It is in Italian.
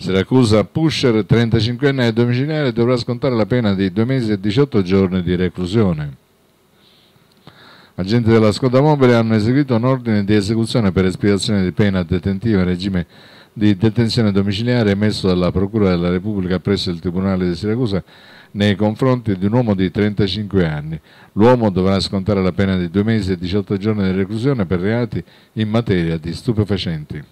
Siracusa Pusher, 35enne e domiciliare, dovrà scontare la pena di 2 mesi e 18 giorni di reclusione. Agenti della Scoda Mobile hanno eseguito un ordine di esecuzione per espiazione di pena detentiva in regime di detenzione domiciliare emesso dalla Procura della Repubblica presso il Tribunale di Siracusa nei confronti di un uomo di 35 anni. L'uomo dovrà scontare la pena di 2 mesi e 18 giorni di reclusione per reati in materia di stupefacenti.